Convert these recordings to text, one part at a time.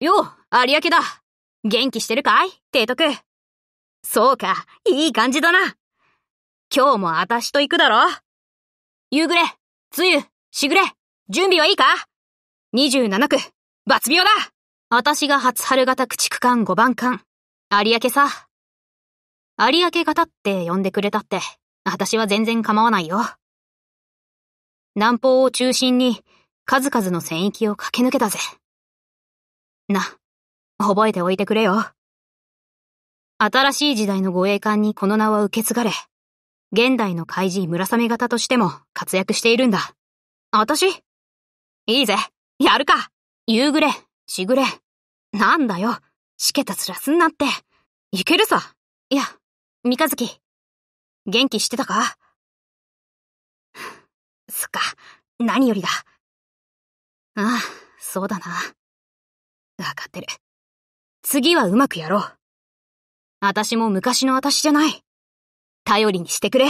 よう、有明だ。元気してるかい提督。そうか、いい感じだな。今日もあたしと行くだろ夕暮れ、梅雨、しぐれ、準備はいいか ?27 区、抜病だあたしが初春型駆逐艦5番艦、有明さ。有明型って呼んでくれたって、あたしは全然構わないよ。南方を中心に、数々の戦域を駆け抜けたぜ。な、覚えておいてくれよ。新しい時代の護衛艦にこの名は受け継がれ、現代の怪人村雨型としても活躍しているんだ。私いいぜ、やるか夕暮れ、しぐれ。なんだよ、しけたつらすんなって。いけるさ。いや、三日月。元気してたかすか、何よりだ。ああ、そうだな。わかってる。次はうまくやろう。私も昔の私じゃない。頼りにしてくれ。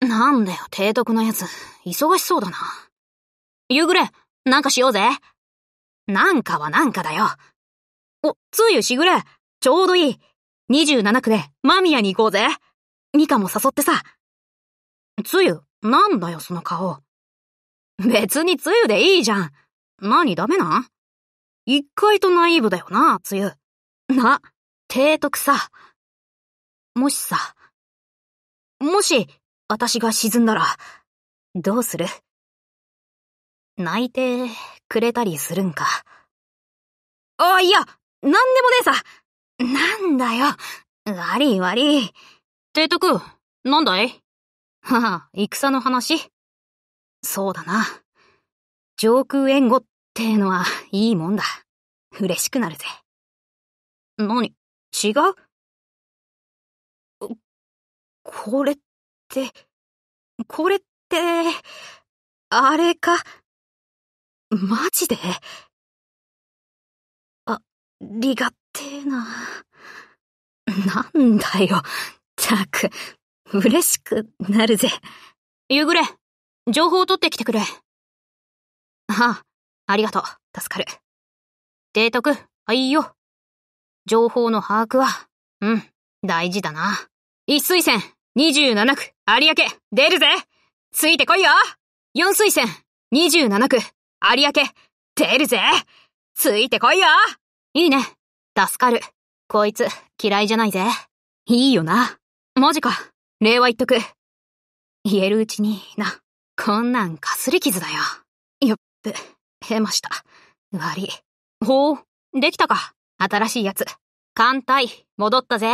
なんだよ、提督のやつ。忙しそうだな。夕暮れ、なんかしようぜ。なんかはなんかだよ。お、つゆしぐれ、ちょうどいい。27区で間宮に行こうぜ。ミカも誘ってさ。つゆ、なんだよ、その顔。別につゆでいいじゃん。何ダメなん一回とナイーブだよな、つゆ。な、提督さ。もしさ、もし、私が沈んだら、どうする泣いてくれたりするんか。あ、いや、なんでもねえさ。なんだよ。悪い悪い。提督、なんだいはは、戦の話そうだな。上空援護っってのはいいもんだ。嬉しくなるぜ。何違うこれって、これって、あれか。マジであ、りがてえな。なんだよ。ったく、嬉しくなるぜ。夕暮れ、情報を取ってきてくれ。はあ、ありがとう、助かる。提督、はいよ。情報の把握は、うん、大事だな。一水線、十七区、有明、出るぜついてこいよ四水線、十七区、有明、出るぜついてこいよいいね。助かる。こいつ、嫌いじゃないぜ。いいよな。マジか。礼は言っとく。言えるうちにな。こんなんかすり傷だよ。よっへました。悪い。ほう、できたか。新しいやつ。艦隊、戻ったぜ。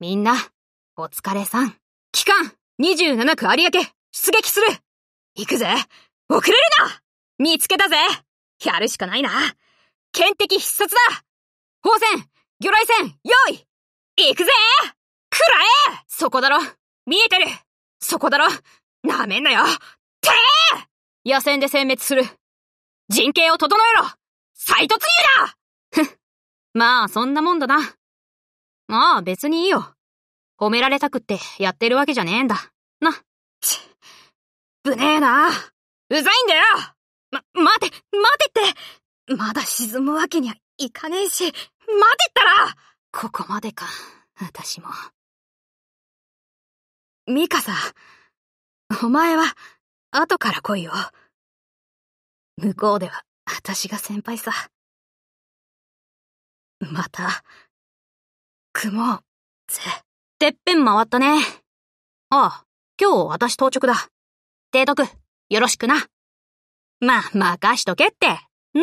みんな、お疲れさん。機関、27区有明、出撃する行くぜ遅れるな見つけたぜやるしかないな剣敵必殺だ砲船、魚雷戦用意行くぜくらえそこだろ見えてるそこだろなめんなよてえ野戦で殲滅する人形を整えろ再突入だふっ。まあ、そんなもんだな。まあ、別にいいよ。褒められたくってやってるわけじゃねえんだ。な。ち、ぶねえな。うざいんだよま、待て、待てってまだ沈むわけにはいかねえし、待てったらここまでか、私も。ミカさ、お前は、後から来いよ。向こうでは、私が先輩さ。また、雲、ぜ、てっぺん回ったね。ああ、今日私当直だ。提督、よろしくな。ま任しとけって。な、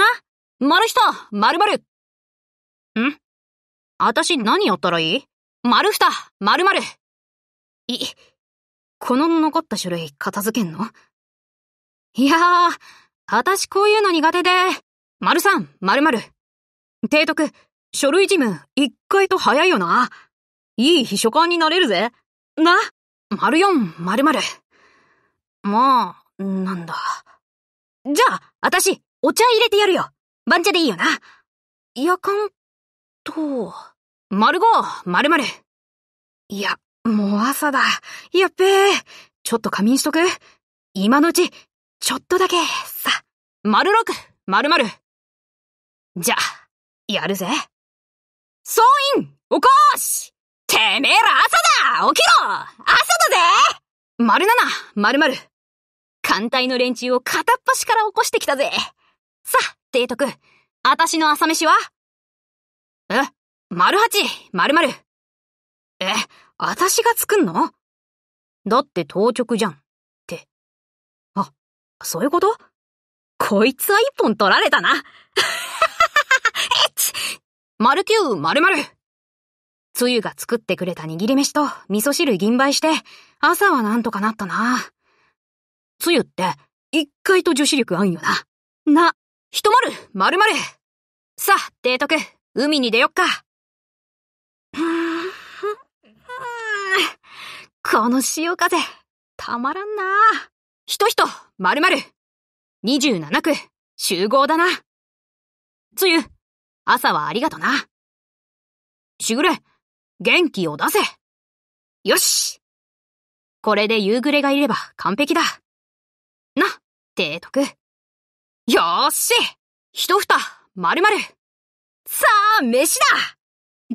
丸人、丸丸。ん私何やったらいい丸二、丸丸。い、この残った種類片付けんのいやー、私こういうの苦手で、丸さん、丸々。提督、書類事務、一回と早いよな。いい秘書官になれるぜ。な、丸四、丸々。まあ、なんだ。じゃあ、私、お茶入れてやるよ。番茶でいいよな。夜間と、丸五、丸々。いや、もう朝だ。やっべえ。ちょっと仮眠しとく。今のうち、ちょっとだけ、さ、丸六、丸丸。じゃ、やるぜ。総員、起こーしてめえら朝だ起きろ朝だぜ丸七、丸丸。艦隊の連中を片っ端から起こしてきたぜ。さ、提督、あたしの朝飯はえ、丸八、丸丸。え、あたしが作んのだって当直じゃん。そういうことこいつは一本取られたな。丸九丸々。つゆが作ってくれた握り飯と味噌汁銀杯して、朝はなんとかなったな。つゆって、一回と女子力あんよな。な、ひとまるまる。さあ、提督、海に出よっか。この潮風、たまらんな。ひとひと々二十七区、集合だな。つゆ、朝はありがとな。しぐれ、元気を出せ。よしこれで夕暮れがいれば完璧だ。な、提督。よーし一蓋、丸々さあ、飯だ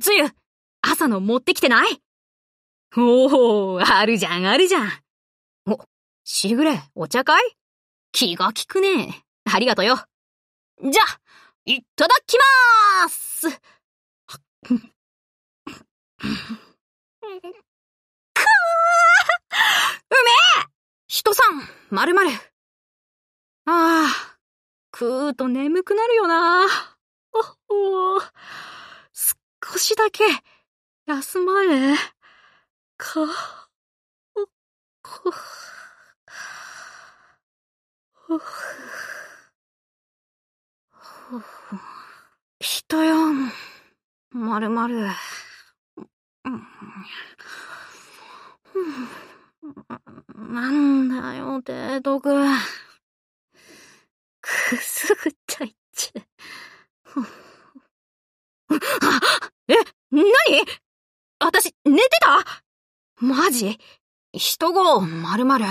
つゆ、朝の持ってきてないおお、あるじゃん、あるじゃん。お、しぐれ、お茶会気が利くねありがとよ。じゃあ、いただきまーすくーうめえ人さん、まるまる。ああ、食うと眠くなるよな。おお少しだけ、休まれ。か、お、こ。人よ、まるまる。なんだよ、デートく。くすぐっちゃいっち。え、なに私、寝てたマジ人ご、まるまる。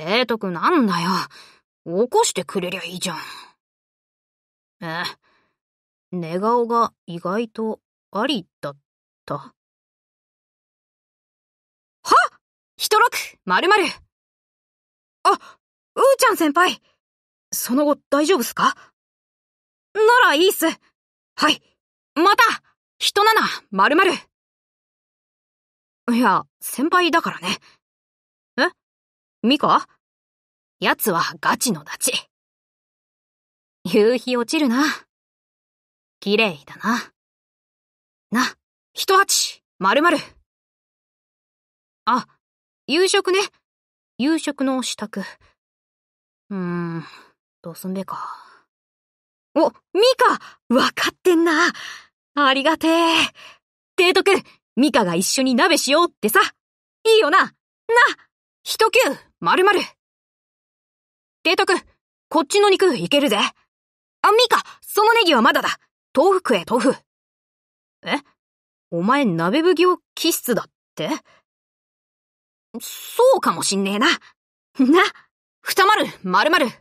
提督なんだよ。起こしてくれりゃいいじゃん。え、寝顔が意外とありだった。は一六まるまるあ、うーちゃん先輩その後大丈夫っすかならいいっす。はい。また人七まるまるいや、先輩だからね。ミカ奴はガチのダチ。夕日落ちるな。綺麗だな。な、一鉢、丸々。あ、夕食ね。夕食の支度。うーん、どうすんべか。お、ミカわかってんなありがてえ。提督、トくん、ミカが一緒に鍋しようってさ。いいよなな一休まるまる。デートくん、こっちの肉いけるぜ。あ、ミカ、そのネギはまだだ。豆腐食え、豆腐。えお前、鍋奉行気質だってそうかもしんねえな。な、二丸、丸々。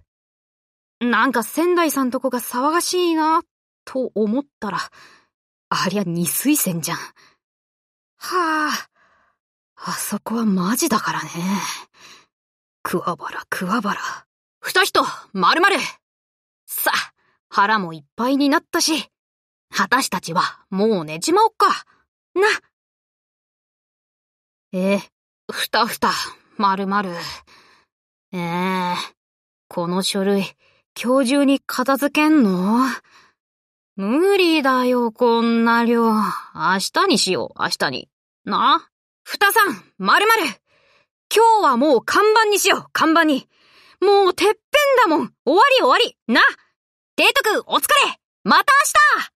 なんか仙台さんとこが騒がしいな、と思ったら、ありゃ二水仙じゃん。はあ、あそこはマジだからね。くわばらくわばら。二人まるまるさあ、腹もいっぱいになったし、私たちはもう寝ちまおっか。な。えふたふた、まるまる。ええー、この書類、今日中に片付けんの無理だよ、こんな量。明日にしよう、明日に。なふたさん、まるまる今日はもう看板にしよう、看板に。もうてっぺんだもん。終わり終わり。な。デート君お疲れまた明日